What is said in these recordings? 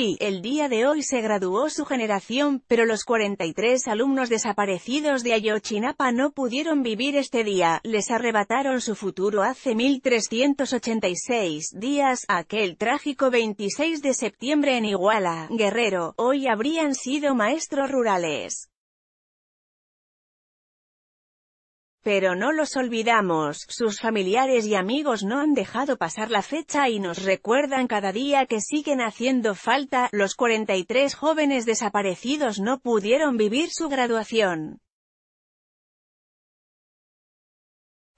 Sí, el día de hoy se graduó su generación, pero los 43 alumnos desaparecidos de Ayochinapa no pudieron vivir este día, les arrebataron su futuro hace 1386 días, aquel trágico 26 de septiembre en Iguala, Guerrero, hoy habrían sido maestros rurales. Pero no los olvidamos, sus familiares y amigos no han dejado pasar la fecha y nos recuerdan cada día que siguen haciendo falta, los 43 jóvenes desaparecidos no pudieron vivir su graduación.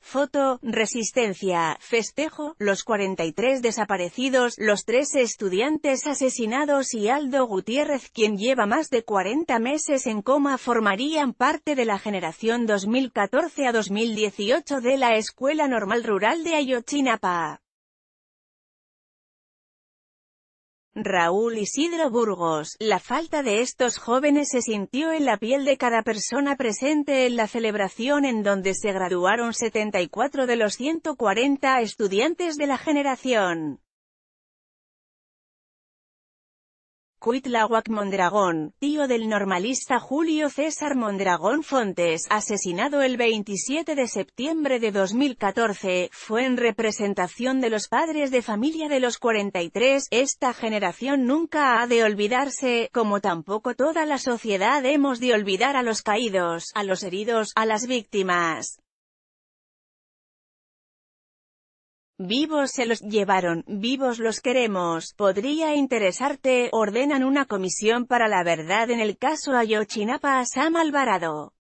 Foto, Resistencia, Festejo, los 43 desaparecidos, los tres estudiantes asesinados y Aldo Gutiérrez quien lleva más de 40 meses en coma formarían parte de la generación 2014 a 2018 de la Escuela Normal Rural de Ayotzinapa. Raúl Isidro Burgos, la falta de estos jóvenes se sintió en la piel de cada persona presente en la celebración en donde se graduaron 74 de los 140 estudiantes de la generación. Cuitlahuac Mondragón, tío del normalista Julio César Mondragón Fontes, asesinado el 27 de septiembre de 2014, fue en representación de los padres de familia de los 43, esta generación nunca ha de olvidarse, como tampoco toda la sociedad hemos de olvidar a los caídos, a los heridos, a las víctimas. Vivos se los llevaron, vivos los queremos. Podría interesarte, ordenan una comisión para la verdad en el caso Ayochinapa Sam Alvarado.